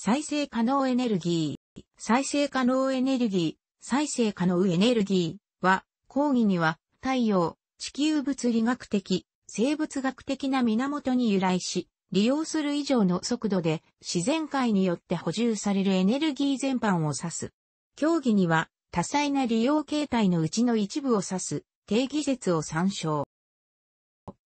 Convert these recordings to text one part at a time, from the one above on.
再生可能エネルギー、再生可能エネルギー、再生可能エネルギーは、講義には、太陽、地球物理学的、生物学的な源に由来し、利用する以上の速度で自然界によって補充されるエネルギー全般を指す。競技には多彩な利用形態のうちの一部を指す定義説を参照。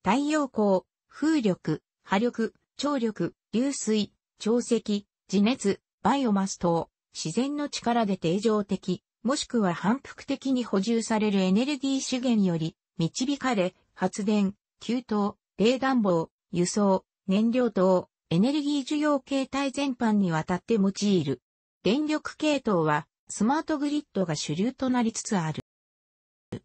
太陽光、風力、波力、張力、流水、潮汐、自熱、バイオマス等、自然の力で定常的、もしくは反復的に補充されるエネルギー資源より、導かれ、発電、給湯、冷暖房、輸送、燃料等、エネルギー需要形態全般にわたって用いる。電力系統は、スマートグリッドが主流となりつつある。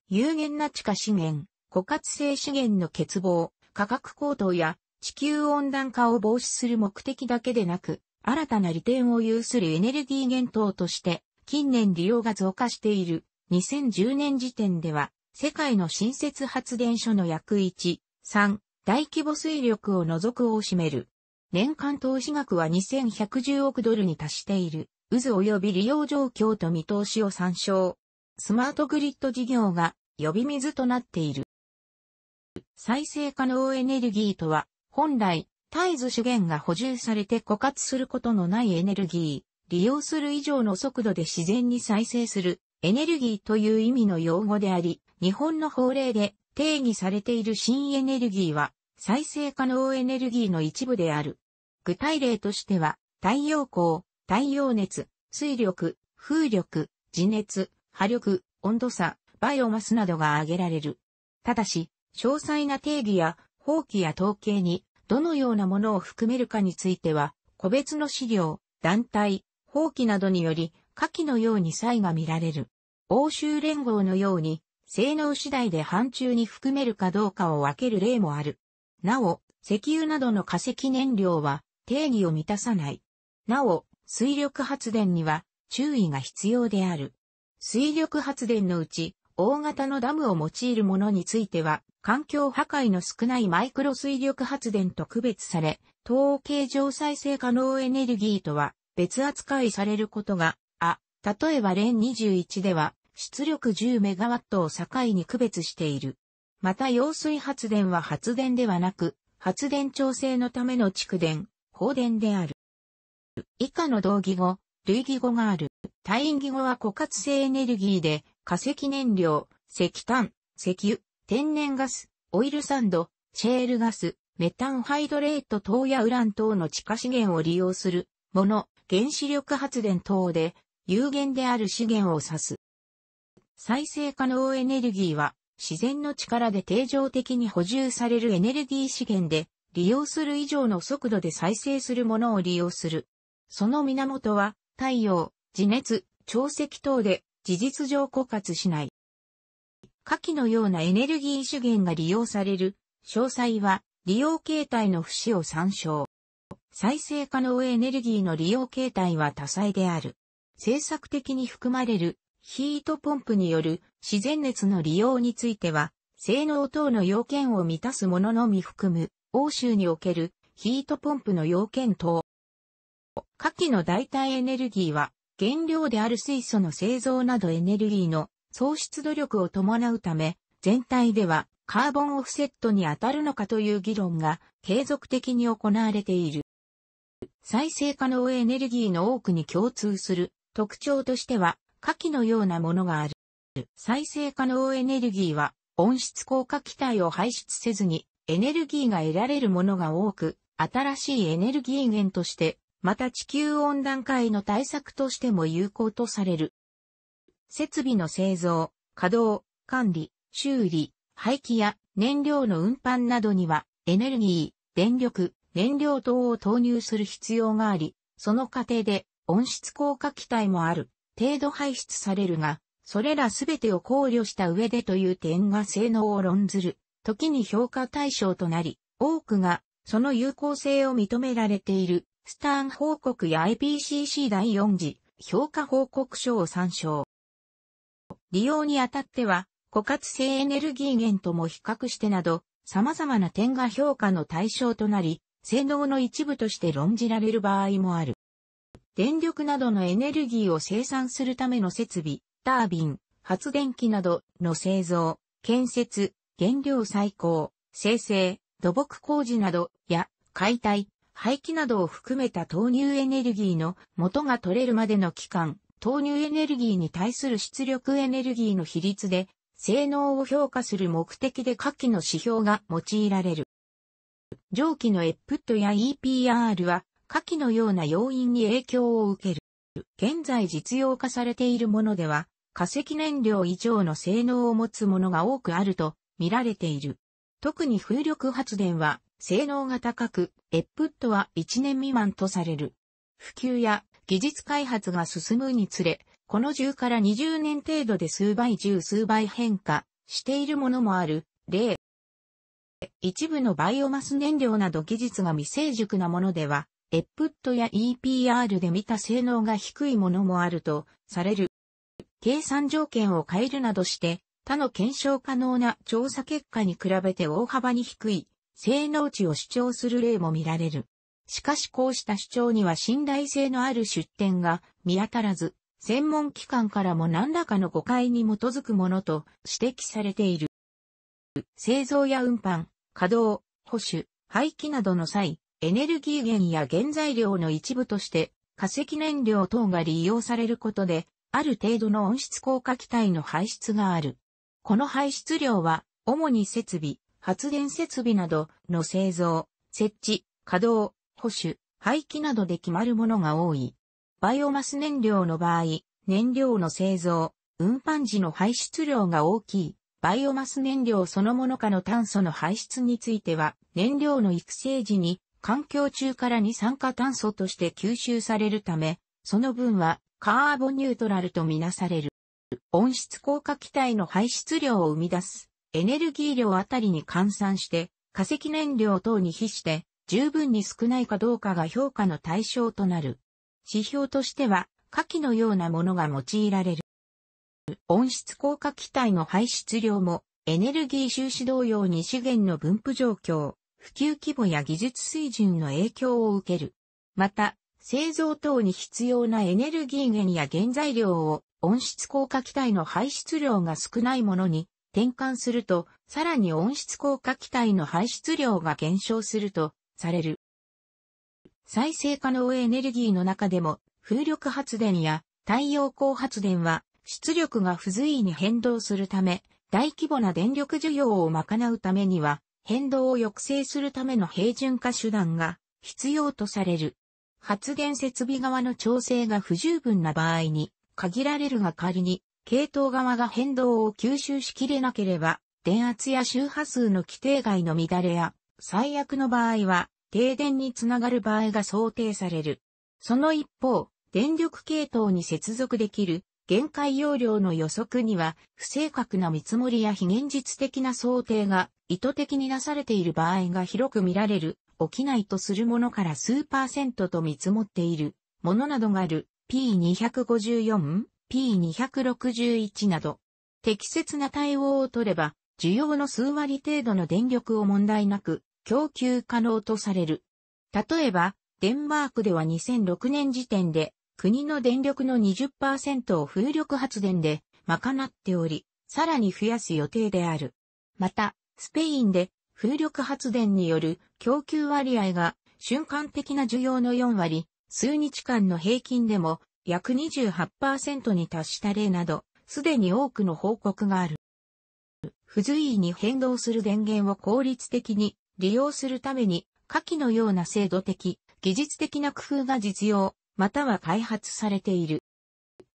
有限な地下資源、枯渇性資源の欠乏、価格高騰や地球温暖化を防止する目的だけでなく、新たな利点を有するエネルギー源等として、近年利用が増加している2010年時点では、世界の新設発電所の約1、3、大規模水力を除くを占める。年間投資額は2110億ドルに達している。渦及び利用状況と見通しを参照。スマートグリッド事業が呼び水となっている。再生可能エネルギーとは、本来、絶えず資源が補充されて枯渇することのないエネルギー、利用する以上の速度で自然に再生するエネルギーという意味の用語であり、日本の法令で定義されている新エネルギーは再生可能エネルギーの一部である。具体例としては、太陽光、太陽熱、水力、風力、地熱、波力、温度差、バイオマスなどが挙げられる。ただし、詳細な定義や法規や統計にどのようなものを含めるかについては、個別の資料、団体、法規などにより、下記のように差異が見られる。欧州連合のように、性能次第で範疇に含めるかどうかを分ける例もある。なお、石油などの化石燃料は定義を満たさない。なお、水力発電には注意が必要である。水力発電のうち、大型のダムを用いるものについては、環境破壊の少ないマイクロ水力発電と区別され、統計上再生可能エネルギーとは別扱いされることが、あ、例えばレン21では、出力10メガワットを境に区別している。また揚水発電は発電ではなく、発電調整のための蓄電、放電である。以下の同義語、類義語がある。位義語は枯渇性エネルギーで、化石燃料、石炭、石油、天然ガス、オイルサンド、シェールガス、メタンハイドレート等やウラン等の地下資源を利用するもの、原子力発電等で有限である資源を指す。再生可能エネルギーは自然の力で定常的に補充されるエネルギー資源で利用する以上の速度で再生するものを利用する。その源は太陽、地熱、潮汐等で事実上枯渇しない。下記のようなエネルギー資源が利用される、詳細は利用形態の節を参照。再生可能エネルギーの利用形態は多彩である。政策的に含まれるヒートポンプによる自然熱の利用については、性能等の要件を満たすもののみ含む、欧州におけるヒートポンプの要件等。下記の代替エネルギーは原料である水素の製造などエネルギーの創出努力を伴うため、全体ではカーボンオフセットに当たるのかという議論が継続的に行われている。再生可能エネルギーの多くに共通する特徴としては下記のようなものがある。再生可能エネルギーは温室効果気体を排出せずにエネルギーが得られるものが多く、新しいエネルギー源としてまた地球温暖化への対策としても有効とされる。設備の製造、稼働、管理、修理、廃棄や燃料の運搬などにはエネルギー、電力、燃料等を投入する必要があり、その過程で温室効果気体もある程度排出されるが、それらすべてを考慮した上でという点が性能を論ずる、時に評価対象となり、多くがその有効性を認められている。スターン報告や IPCC 第4次評価報告書を参照。利用にあたっては、枯渇性エネルギー源とも比較してなど、様々な点が評価の対象となり、性能の一部として論じられる場合もある。電力などのエネルギーを生産するための設備、タービン、発電機などの製造、建設、原料再鉱、生成、土木工事などや解体、廃棄などを含めた投入エネルギーの元が取れるまでの期間、投入エネルギーに対する出力エネルギーの比率で、性能を評価する目的で下記の指標が用いられる。上記のエップットや EPR は、下記のような要因に影響を受ける。現在実用化されているものでは、化石燃料以上の性能を持つものが多くあると見られている。特に風力発電は性能が高く、エップットは1年未満とされる。普及や技術開発が進むにつれ、この10から20年程度で数倍10数倍変化しているものもある。例、一部のバイオマス燃料など技術が未成熟なものでは、エップットや EPR で見た性能が低いものもあるとされる。計算条件を変えるなどして、他の検証可能な調査結果に比べて大幅に低い性能値を主張する例も見られる。しかしこうした主張には信頼性のある出典が見当たらず、専門機関からも何らかの誤解に基づくものと指摘されている。製造や運搬、稼働、保守、廃棄などの際、エネルギー源や原材料の一部として化石燃料等が利用されることで、ある程度の温室効果気体の排出がある。この排出量は、主に設備、発電設備などの製造、設置、稼働、保守、廃棄などで決まるものが多い。バイオマス燃料の場合、燃料の製造、運搬時の排出量が大きい。バイオマス燃料そのものかの炭素の排出については、燃料の育成時に環境中から二酸化炭素として吸収されるため、その分はカーボニュートラルとみなされる。温室効果気体の排出量を生み出すエネルギー量あたりに換算して、化石燃料等に比して、十分に少ないかどうかが評価の対象となる。指標としては、下記のようなものが用いられる。温室効果気体の排出量も、エネルギー収支同様に資源の分布状況、普及規模や技術水準の影響を受ける。また、製造等に必要なエネルギー源や原材料を温室効果気体の排出量が少ないものに転換すると、さらに温室効果気体の排出量が減少するとされる。再生可能エネルギーの中でも、風力発電や太陽光発電は出力が不随意に変動するため、大規模な電力需要を賄うためには、変動を抑制するための平準化手段が必要とされる。発電設備側の調整が不十分な場合に、限られるが仮に系統側が変動を吸収しきれなければ、電圧や周波数の規定外の乱れや、最悪の場合は、停電につながる場合が想定される。その一方、電力系統に接続できる限界容量の予測には不正確な見積もりや非現実的な想定が意図的になされている場合が広く見られる、起きないとするものから数パーセントと見積もっているものなどがある P254 P261 など、適切な対応を取れば、需要の数割程度の電力を問題なく供給可能とされる。例えば、デンマークでは2006年時点で、国の電力の20%を風力発電で賄っており、さらに増やす予定である。また、スペインで風力発電による供給割合が瞬間的な需要の4割、数日間の平均でも約28%に達した例など、すでに多くの報告がある。不随意に変動する電源を効率的に利用するために、下記のような制度的、技術的な工夫が実用、または開発されている。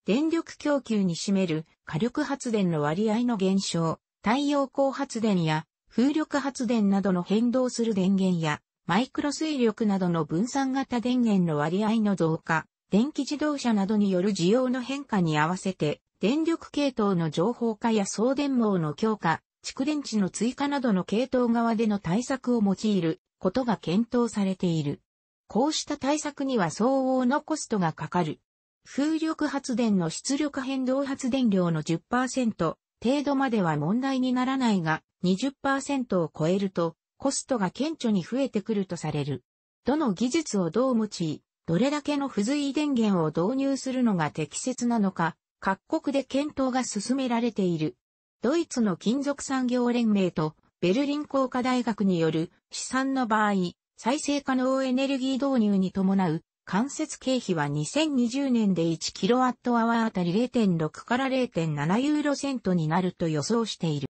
電力供給に占める火力発電の割合の減少、太陽光発電や風力発電などの変動する電源やマイクロ水力などの分散型電源の割合の増加、電気自動車などによる需要の変化に合わせて、電力系統の情報化や送電網の強化、蓄電池の追加などの系統側での対策を用いることが検討されている。こうした対策には相応のコストがかかる。風力発電の出力変動発電量の10%程度までは問題にならないが、20%を超えるとコストが顕著に増えてくるとされる。どの技術をどう用い、どれだけの付随電源を導入するのが適切なのか、各国で検討が進められている。ドイツの金属産業連盟とベルリン工科大学による試算の場合、再生可能エネルギー導入に伴う間接経費は2020年で 1kWh あたり0.6から0.7ユーロセントになると予想している。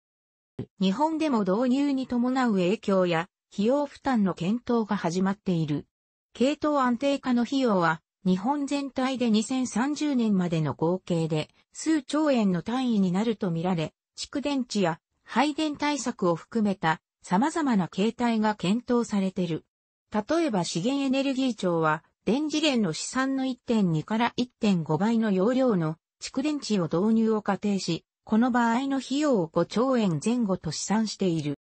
日本でも導入に伴う影響や費用負担の検討が始まっている。系統安定化の費用は、日本全体で2030年までの合計で数兆円の単位になるとみられ、蓄電池や配電対策を含めた様々な形態が検討されている。例えば資源エネルギー庁は、電磁源の資産の1.2から1.5倍の容量の蓄電池を導入を仮定し、この場合の費用を5兆円前後と試算している。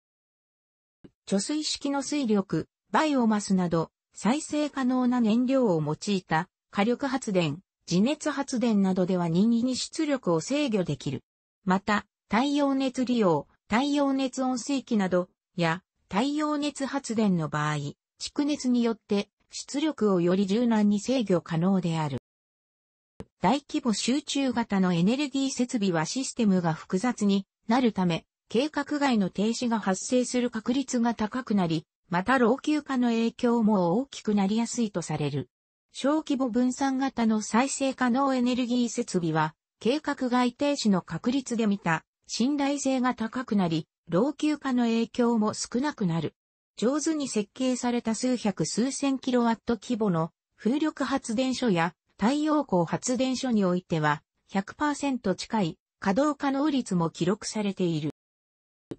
貯水式の水力、バイオマスなど、再生可能な燃料を用いた火力発電、地熱発電などでは任意に出力を制御できる。また、太陽熱利用、太陽熱温水器など、や、太陽熱発電の場合、蓄熱によって出力をより柔軟に制御可能である。大規模集中型のエネルギー設備はシステムが複雑になるため、計画外の停止が発生する確率が高くなり、また老朽化の影響も大きくなりやすいとされる。小規模分散型の再生可能エネルギー設備は、計画外停止の確率で見た信頼性が高くなり、老朽化の影響も少なくなる。上手に設計された数百数千キロワット規模の風力発電所や太陽光発電所においては100%近い稼働可能率も記録されている。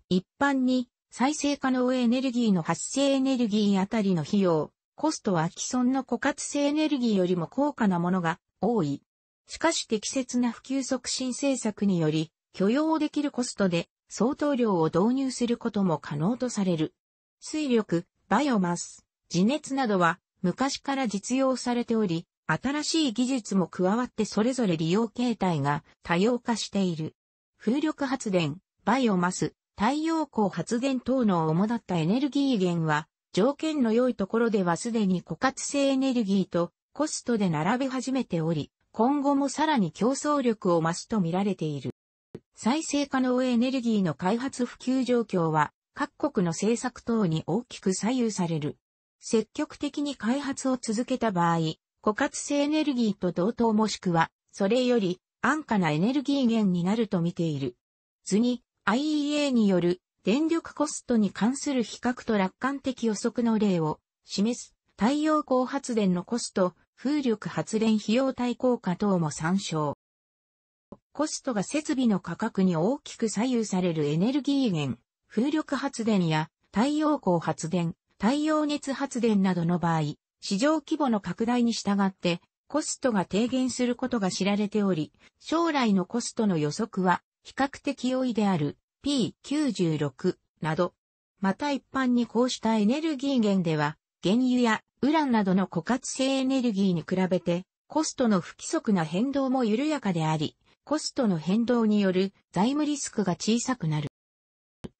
一般に再生可能エネルギーの発生エネルギーあたりの費用、コストは既存の枯渇性エネルギーよりも高価なものが多い。しかし適切な普及促進政策により、許容できるコストで相当量を導入することも可能とされる。水力、バイオマス、地熱などは昔から実用されており、新しい技術も加わってそれぞれ利用形態が多様化している。風力発電、バイオマス、太陽光発電等の主だったエネルギー源は、条件の良いところではすでに枯渇性エネルギーとコストで並び始めており、今後もさらに競争力を増すと見られている。再生可能エネルギーの開発普及状況は、各国の政策等に大きく左右される。積極的に開発を続けた場合、枯渇性エネルギーと同等もしくは、それより安価なエネルギー源になると見ている。図に、IEA による電力コストに関する比較と楽観的予測の例を示す太陽光発電のコスト、風力発電費用対効果等も参照。コストが設備の価格に大きく左右されるエネルギー源、風力発電や太陽光発電、太陽熱発電などの場合、市場規模の拡大に従ってコストが低減することが知られており、将来のコストの予測は比較的多いである P96 など、また一般にこうしたエネルギー源では、原油やウランなどの枯渇性エネルギーに比べて、コストの不規則な変動も緩やかであり、コストの変動による財務リスクが小さくなる。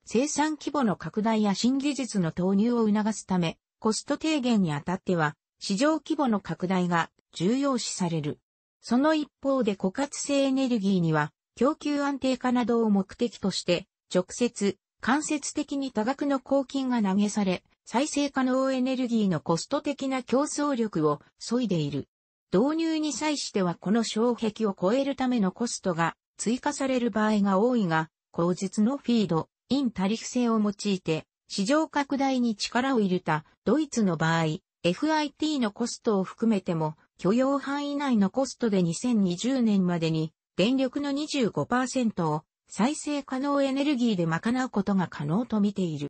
生産規模の拡大や新技術の投入を促すため、コスト低減にあたっては、市場規模の拡大が重要視される。その一方で枯渇性エネルギーには、供給安定化などを目的として、直接、間接的に多額の公金が投げされ、再生可能エネルギーのコスト的な競争力を削いでいる。導入に際してはこの障壁を超えるためのコストが追加される場合が多いが、口実のフィード、インタリフ制を用いて、市場拡大に力を入れたドイツの場合、FIT のコストを含めても許容範囲内のコストで2020年までに電力の25%を再生可能エネルギーで賄うことが可能とみている。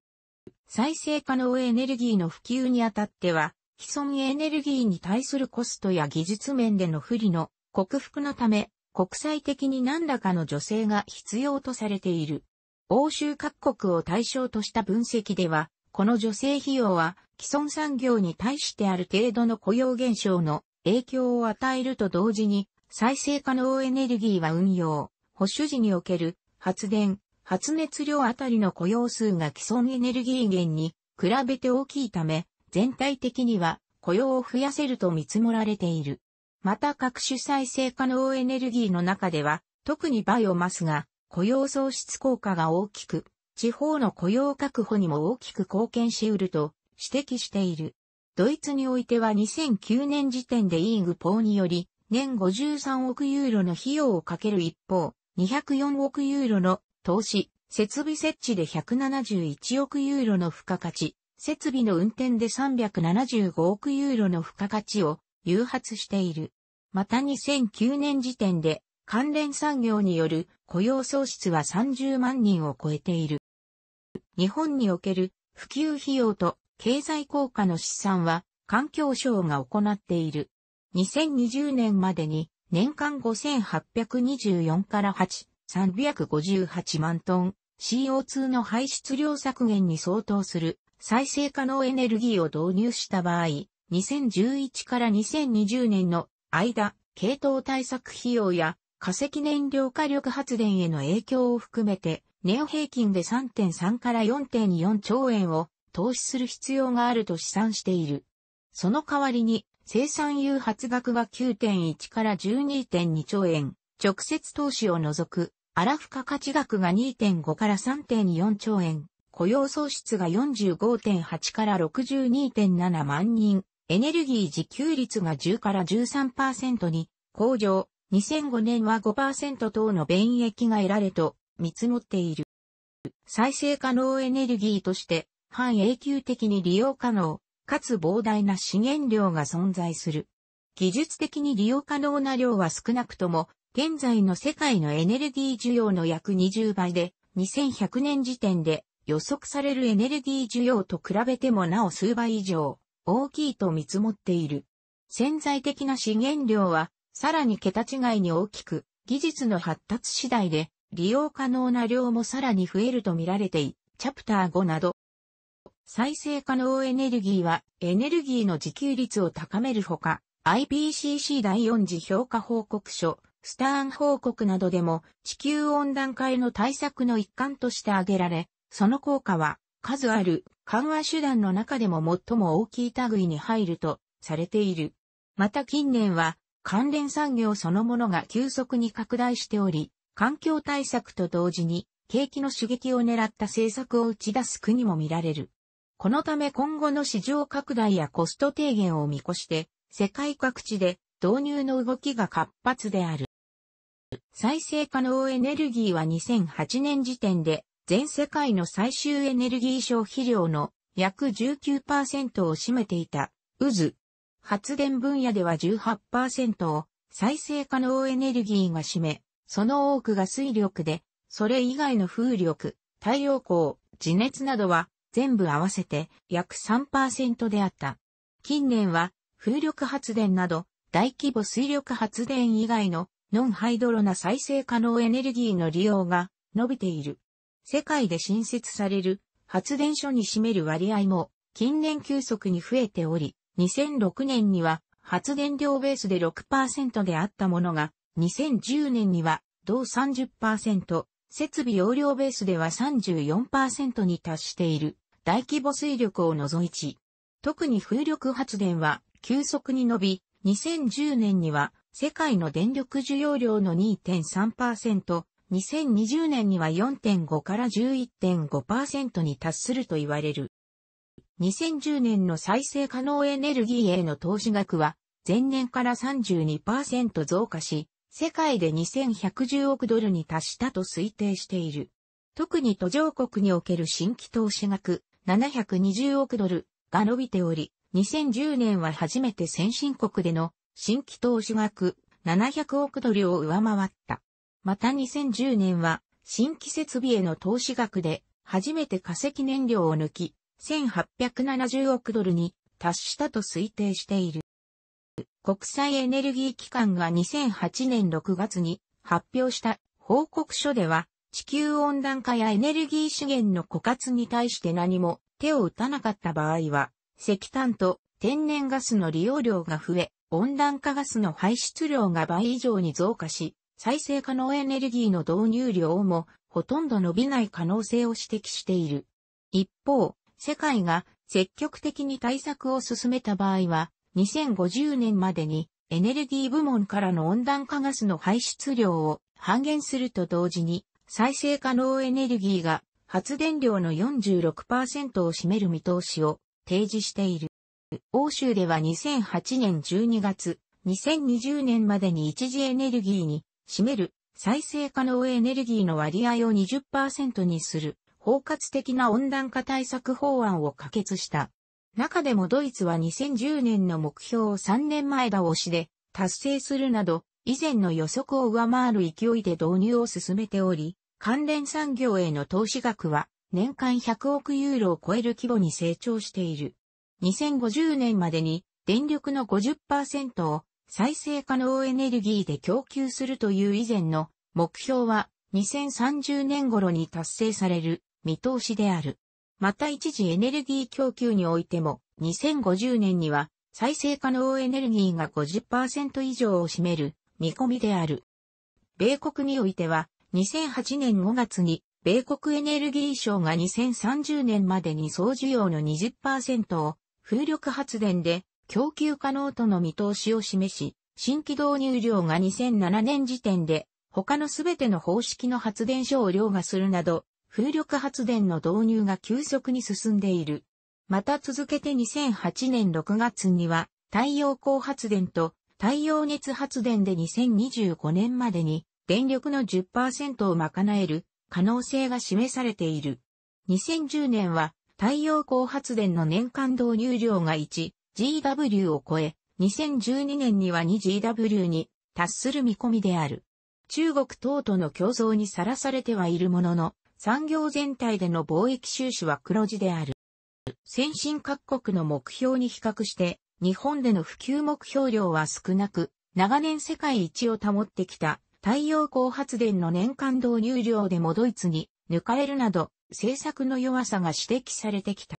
再生可能エネルギーの普及にあたっては、既存エネルギーに対するコストや技術面での不利の克服のため、国際的に何らかの助成が必要とされている。欧州各国を対象とした分析では、この助成費用は既存産業に対してある程度の雇用減少の影響を与えると同時に再生可能エネルギーは運用、保守時における発電、発熱量あたりの雇用数が既存エネルギー源に比べて大きいため、全体的には雇用を増やせると見積もられている。また各種再生可能エネルギーの中では、特にバイオマスが雇用創出効果が大きく、地方の雇用確保にも大きく貢献し得ると指摘している。ドイツにおいては2009年時点でイーグポーにより、年53億ユーロの費用をかける一方、204億ユーロの投資、設備設置で171億ユーロの付加価値、設備の運転で375億ユーロの付加価値を誘発している。また2009年時点で関連産業による雇用創出は30万人を超えている。日本における普及費用と経済効果の試算は環境省が行っている。2020年までに年間5824から8、358万トン CO2 の排出量削減に相当する再生可能エネルギーを導入した場合、2011から2020年の間、系統対策費用や化石燃料火力発電への影響を含めて、年平均で3.3から4.4兆円を投資する必要があると試算している。その代わりに生産誘発額は9.1から12.2兆円、直接投資を除く、ア付加価値額が2.5から3.4兆円、雇用創出が45.8から62.7万人、エネルギー自給率が10から13%に向上、2005年は5%等の便益が得られと見積もっている。再生可能エネルギーとして、半永久的に利用可能、かつ膨大な資源量が存在する。技術的に利用可能な量は少なくとも、現在の世界のエネルギー需要の約20倍で、2100年時点で予測されるエネルギー需要と比べてもなお数倍以上大きいと見積もっている。潜在的な資源量はさらに桁違いに大きく、技術の発達次第で利用可能な量もさらに増えると見られてい、チャプター5など再生可能エネルギーはエネルギーの自給率を高めるほか、IPCC 第4次評価報告書、スターン報告などでも地球温暖化への対策の一環として挙げられ、その効果は数ある緩和手段の中でも最も大きい類に入るとされている。また近年は関連産業そのものが急速に拡大しており、環境対策と同時に景気の刺激を狙った政策を打ち出す国も見られる。このため今後の市場拡大やコスト低減を見越して、世界各地で導入の動きが活発である。再生可能エネルギーは2008年時点で全世界の最終エネルギー消費量の約19%を占めていた渦。発電分野では18%を再生可能エネルギーが占め、その多くが水力で、それ以外の風力、太陽光、地熱などは全部合わせて約3%であった。近年は風力発電など大規模水力発電以外のノンハイドロな再生可能エネルギーの利用が伸びている。世界で新設される発電所に占める割合も近年急速に増えており、2006年には発電量ベースで6%であったものが、2010年には同30%、設備容量ベースでは34%に達している。大規模水力を除いち、特に風力発電は急速に伸び、2010年には世界の電力需要量の2.3%、2020年には4.5から11.5%に達すると言われる。2010年の再生可能エネルギーへの投資額は前年から32%増加し、世界で2110億ドルに達したと推定している。特に途上国における新規投資額、720億ドルが伸びており、2010年は初めて先進国での新規投資額700億ドルを上回った。また2010年は新規設備への投資額で初めて化石燃料を抜き、1870億ドルに達したと推定している。国際エネルギー機関が2008年6月に発表した報告書では地球温暖化やエネルギー資源の枯渇に対して何も手を打たなかった場合は、石炭と天然ガスの利用量が増え、温暖化ガスの排出量が倍以上に増加し、再生可能エネルギーの導入量もほとんど伸びない可能性を指摘している。一方、世界が積極的に対策を進めた場合は、2050年までにエネルギー部門からの温暖化ガスの排出量を半減すると同時に再生可能エネルギーが発電量の46%を占める見通しを提示している。欧州では2008年12月、2020年までに一次エネルギーに占める再生可能エネルギーの割合を20%にする包括的な温暖化対策法案を可決した。中でもドイツは2010年の目標を3年前倒しで達成するなど以前の予測を上回る勢いで導入を進めており、関連産業への投資額は年間100億ユーロを超える規模に成長している。2050年までに電力の50%を再生可能エネルギーで供給するという以前の目標は2030年頃に達成される見通しである。また一時エネルギー供給においても2050年には再生可能エネルギーが50%以上を占める見込みである。米国においては、2008年5月に、米国エネルギー省が2030年までに総需要の20%を風力発電で供給可能との見通しを示し、新規導入量が2007年時点で他のすべての方式の発電所を凌駕するなど、風力発電の導入が急速に進んでいる。また続けて2008年6月には太陽光発電と太陽熱発電で2025年までに電力の10%を賄える可能性が示されている。2010年は太陽光発電の年間導入量が 1GW を超え、2012年には 2GW に達する見込みである。中国等との競争にさらされてはいるものの、産業全体での貿易収支は黒字である。先進各国の目標に比較して、日本での普及目標量は少なく、長年世界一を保ってきた太陽光発電の年間導入量でもドイツに抜かれるなど、政策の弱さが指摘されてきた。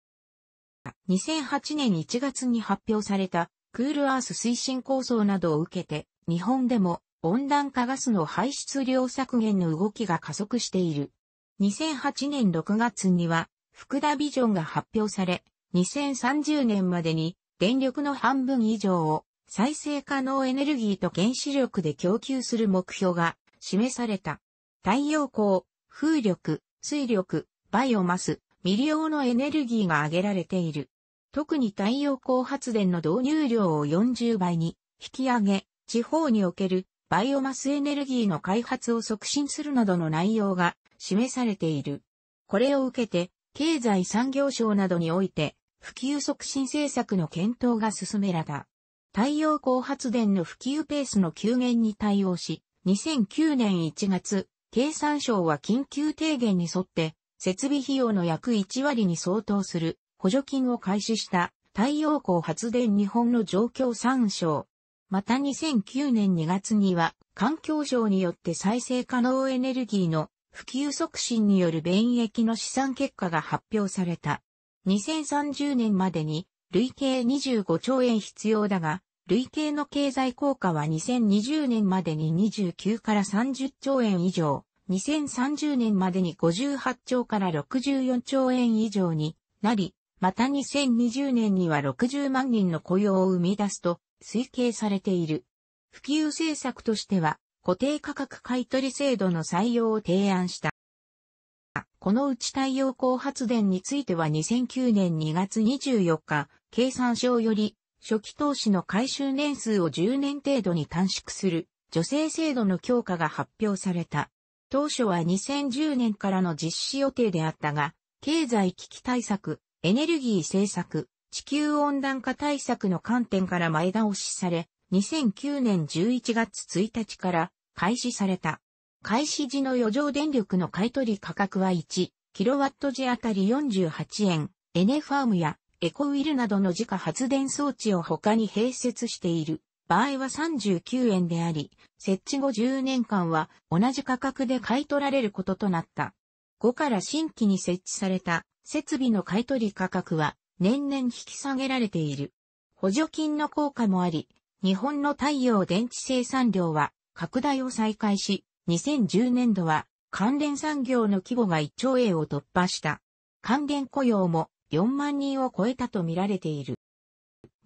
2008年1月に発表されたクールアース推進構想などを受けて、日本でも温暖化ガスの排出量削減の動きが加速している。2008年6月には福田ビジョンが発表され、2030年までに電力の半分以上を再生可能エネルギーと原子力で供給する目標が示された。太陽光、風力、水力、バイオマス、未利用のエネルギーが挙げられている。特に太陽光発電の導入量を40倍に引き上げ、地方におけるバイオマスエネルギーの開発を促進するなどの内容が示されている。これを受けて、経済産業省などにおいて、普及促進政策の検討が進められた。太陽光発電の普及ペースの急減に対応し、2009年1月、経産省は緊急提言に沿って、設備費用の約1割に相当する補助金を開始した太陽光発電日本の状況参照。また2009年2月には環境省によって再生可能エネルギーの普及促進による便益の試算結果が発表された。2030年までに累計25兆円必要だが、累計の経済効果は2020年までに29から30兆円以上、2030年までに58兆から64兆円以上になり、また2020年には60万人の雇用を生み出すと推計されている。普及政策としては固定価格買取制度の採用を提案した。このうち太陽光発電については2009年2月24日、経産省より初期投資の回収年数を10年程度に短縮する助成制度の強化が発表された。当初は2010年からの実施予定であったが、経済危機対策、エネルギー政策、地球温暖化対策の観点から前倒しされ、2009年11月1日から開始された。開始時の余剰電力の買取価格は 1kW 時あたり48円、エネファームやエコウィルなどの自家発電装置を他に併設している場合は39円であり、設置後10年間は同じ価格で買い取られることとなった。5から新規に設置された設備の買取価格は年々引き下げられている。補助金の効果もあり、日本の太陽電池生産量は拡大を再開し、2010年度は関連産業の規模が1兆円を突破した。関連雇用も4万人を超えたと見られている。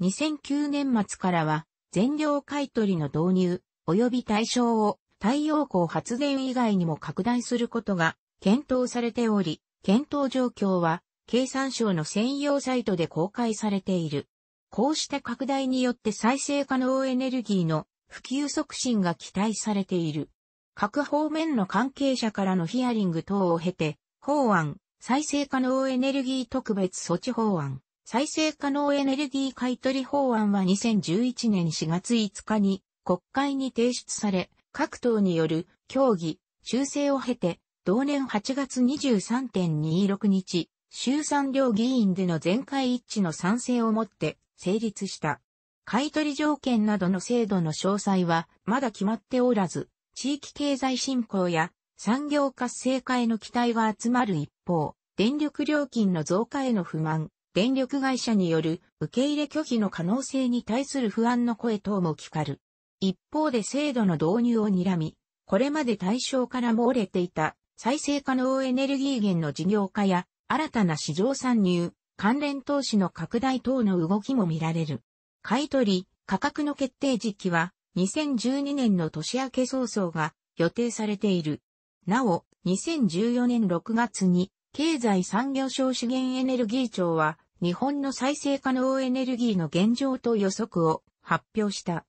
2009年末からは全量買取の導入及び対象を太陽光発電以外にも拡大することが検討されており、検討状況は経産省の専用サイトで公開されている。こうした拡大によって再生可能エネルギーの普及促進が期待されている。各方面の関係者からのヒアリング等を経て、法案、再生可能エネルギー特別措置法案、再生可能エネルギー買取法案は2011年4月5日に国会に提出され、各党による協議、修正を経て、同年8月23.26日、衆参両議員での全会一致の賛成をもって成立した。買取条件などの制度の詳細はまだ決まっておらず、地域経済振興や産業活性化への期待は集まる一方、電力料金の増加への不満、電力会社による受け入れ拒否の可能性に対する不安の声等も聞かる。一方で制度の導入を睨み、これまで対象から漏れていた再生可能エネルギー源の事業化や新たな市場参入、関連投資の拡大等の動きも見られる。買取、価格の決定時期は2012年の年明け早々が予定されている。なお、2014年6月に、経済産業省資源エネルギー庁は、日本の再生可能エネルギーの現状と予測を発表した。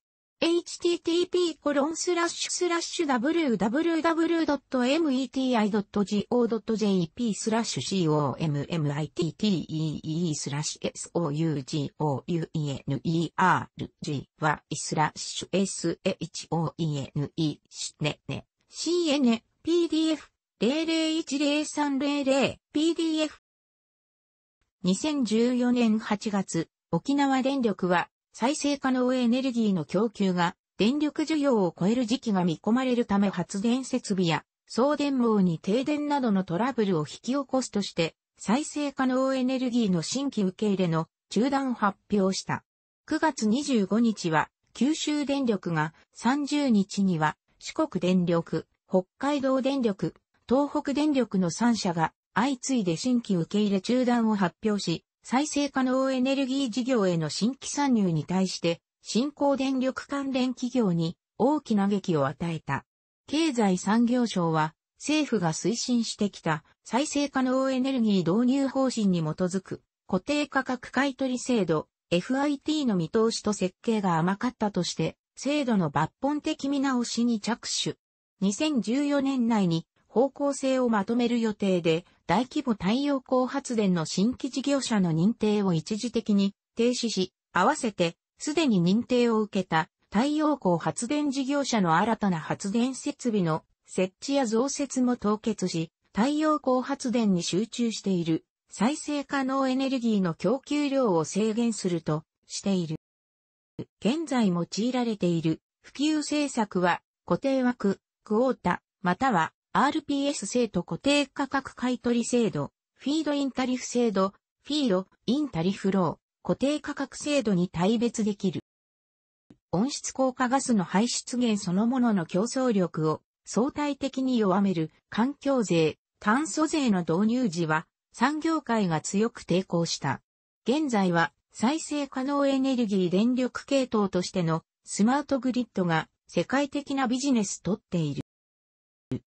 http://www.meti.go.jp スラッシュ committee スラッシュ sougouenergy スラッシュ shoene しねね cn pdf 0010300 pdf 2014年8月沖縄電力は再生可能エネルギーの供給が電力需要を超える時期が見込まれるため発電設備や送電網に停電などのトラブルを引き起こすとして、再生可能エネルギーの新規受け入れの中断を発表した。9月25日は九州電力が30日には四国電力、北海道電力、東北電力の3社が相次いで新規受け入れ中断を発表し、再生可能エネルギー事業への新規参入に対して、新興電力関連企業に大きな劇を与えた。経済産業省は、政府が推進してきた再生可能エネルギー導入方針に基づく固定価格買取制度 FIT の見通しと設計が甘かったとして制度の抜本的見直しに着手。2014年内に方向性をまとめる予定で大規模太陽光発電の新規事業者の認定を一時的に停止し、合わせて、すでに認定を受けた太陽光発電事業者の新たな発電設備の設置や増設も凍結し、太陽光発電に集中している再生可能エネルギーの供給量を制限するとしている。現在用いられている普及政策は固定枠、クオータ、または RPS 制と固定価格買取制度、フィードインタリフ制度、フィードインタリフロー、固定価格制度に対別できる。温室効果ガスの排出源そのものの競争力を相対的に弱める環境税、炭素税の導入時は産業界が強く抵抗した。現在は再生可能エネルギー電力系統としてのスマートグリッドが世界的なビジネスとっている。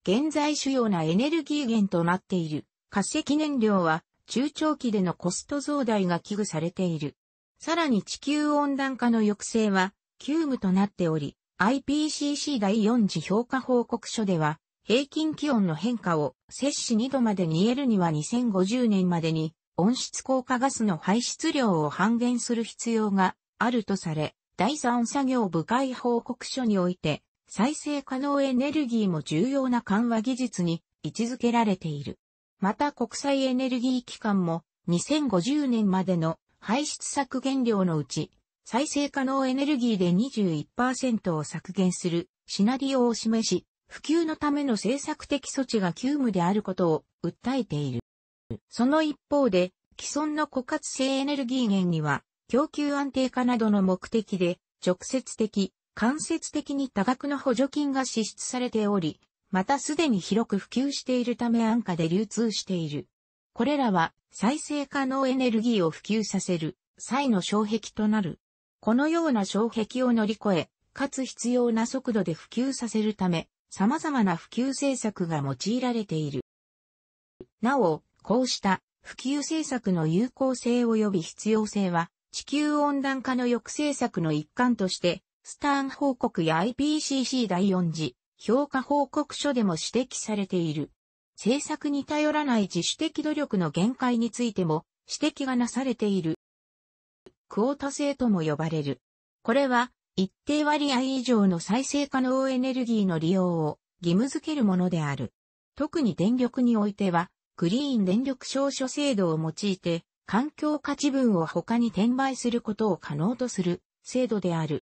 現在主要なエネルギー源となっている化石燃料は中長期でのコスト増大が危惧されている。さらに地球温暖化の抑制は急務となっており、IPCC 第4次評価報告書では、平均気温の変化を摂氏2度までに得るには2050年までに温室効果ガスの排出量を半減する必要があるとされ、第3作業部会報告書において再生可能エネルギーも重要な緩和技術に位置づけられている。また国際エネルギー機関も2050年までの排出削減量のうち再生可能エネルギーで21%を削減するシナリオを示し、普及のための政策的措置が急務であることを訴えている。その一方で、既存の枯渇性エネルギー源には、供給安定化などの目的で、直接的、間接的に多額の補助金が支出されており、またすでに広く普及しているため安価で流通している。これらは再生可能エネルギーを普及させる際の障壁となる。このような障壁を乗り越え、かつ必要な速度で普及させるため、様々な普及政策が用いられている。なお、こうした普及政策の有効性及び必要性は、地球温暖化の抑制策の一環としてスターン報告や IPCC 第4次評価報告書でも指摘されている。政策に頼らない自主的努力の限界についても指摘がなされている。クオータ制とも呼ばれる。これは一定割合以上の再生可能エネルギーの利用を義務付けるものである。特に電力においては、クリーン電力証書制度を用いて、環境価値分を他に転売することを可能とする制度である。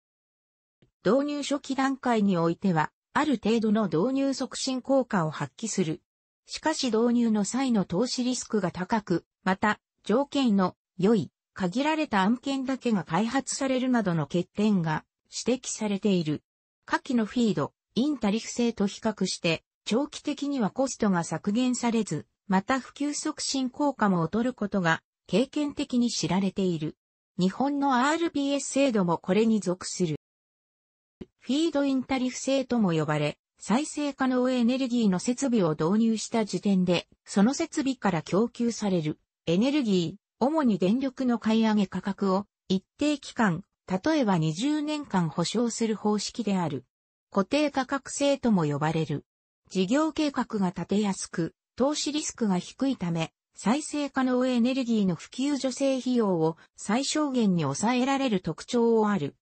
導入初期段階においては、ある程度の導入促進効果を発揮する。しかし導入の際の投資リスクが高く、また、条件の良い、限られた案件だけが開発されるなどの欠点が指摘されている。下記のフィード、インタリフ制と比較して、長期的にはコストが削減されず、また普及促進効果も劣ることが経験的に知られている。日本の RPS 制度もこれに属する。フィードインタリフ制とも呼ばれ、再生可能エネルギーの設備を導入した時点で、その設備から供給されるエネルギー、主に電力の買い上げ価格を一定期間、例えば20年間保証する方式である。固定価格制とも呼ばれる。事業計画が立てやすく、投資リスクが低いため、再生可能エネルギーの普及助成費用を最小限に抑えられる特徴をある。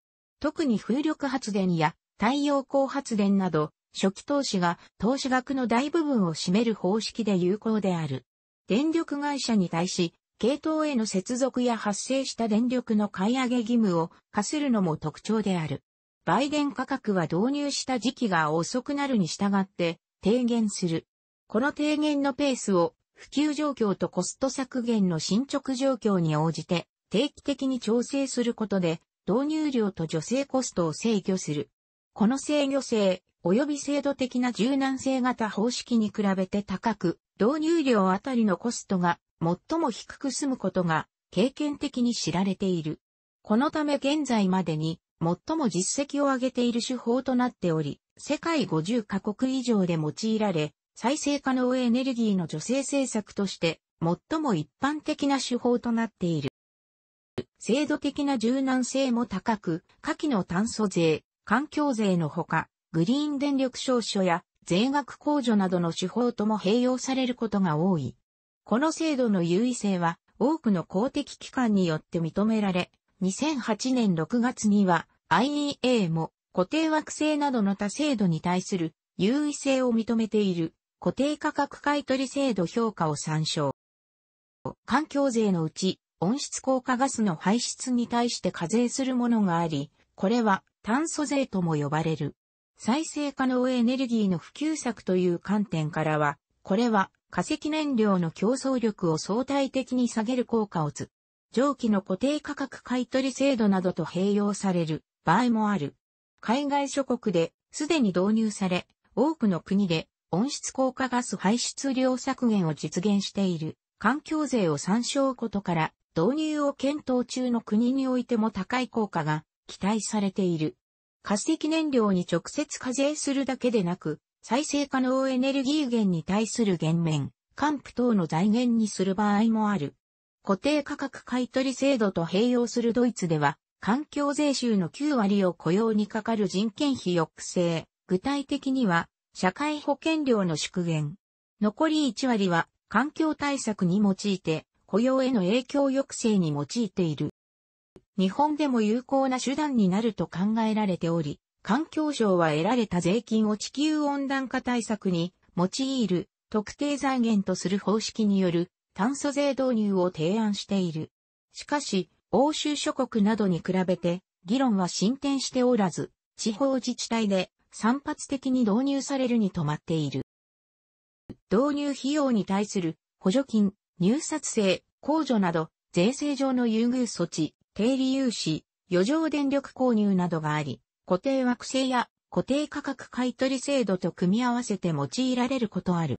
特に風力発電や太陽光発電など、初期投資が投資額の大部分を占める方式で有効である。電力会社に対し、系統への接続や発生した電力の買い上げ義務を課するのも特徴である。売電価格は導入した時期が遅くなるに従って低減する。この低減のペースを普及状況とコスト削減の進捗状況に応じて定期的に調整することで導入量と助成コストを制御する。この制御性、及び制度的な柔軟性型方式に比べて高く、導入量あたりのコストが最も低く済むことが経験的に知られている。このため現在までに最も実績を上げている手法となっており、世界50カ国以上で用いられ、再生可能エネルギーの助成政策として最も一般的な手法となっている。制度的な柔軟性も高く、下記の炭素税、環境税のほか、グリーン電力証書や税額控除などの手法とも併用されることが多い。この制度の優位性は多くの公的機関によって認められ、2008年6月には IEA も固定惑星などの他制度に対する優位性を認めている固定価格買取制度評価を参照。環境税のうち温室効果ガスの排出に対して課税するものがあり、これは炭素税とも呼ばれる。再生可能エネルギーの普及策という観点からは、これは化石燃料の競争力を相対的に下げる効果をつ、蒸気の固定価格買取制度などと併用される場合もある。海外諸国ですでに導入され、多くの国で温室効果ガス排出量削減を実現している環境税を参照ことから導入を検討中の国においても高い効果が期待されている。化石燃料に直接課税するだけでなく、再生可能エネルギー源に対する減免、還付等の財源にする場合もある。固定価格買取制度と併用するドイツでは、環境税収の9割を雇用にかかる人件費抑制、具体的には、社会保険料の縮減。残り1割は環境対策に用いて、雇用への影響抑制に用いている。日本でも有効な手段になると考えられており、環境省は得られた税金を地球温暖化対策に用いる特定財源とする方式による炭素税導入を提案している。しかし、欧州諸国などに比べて議論は進展しておらず、地方自治体で散発的に導入されるに止まっている。導入費用に対する補助金、入札制、控除など、税制上の優遇措置、低利融資、余剰電力購入などがあり、固定惑星や固定価格買取制度と組み合わせて用いられることある。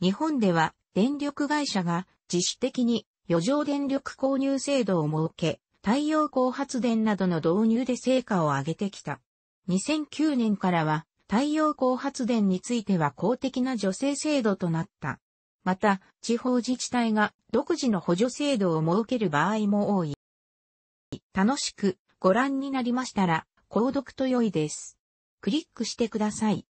日本では電力会社が自主的に余剰電力購入制度を設け、太陽光発電などの導入で成果を上げてきた。2009年からは太陽光発電については公的な助成制度となった。また、地方自治体が独自の補助制度を設ける場合も多い。楽しくご覧になりましたら、購読と良いです。クリックしてください。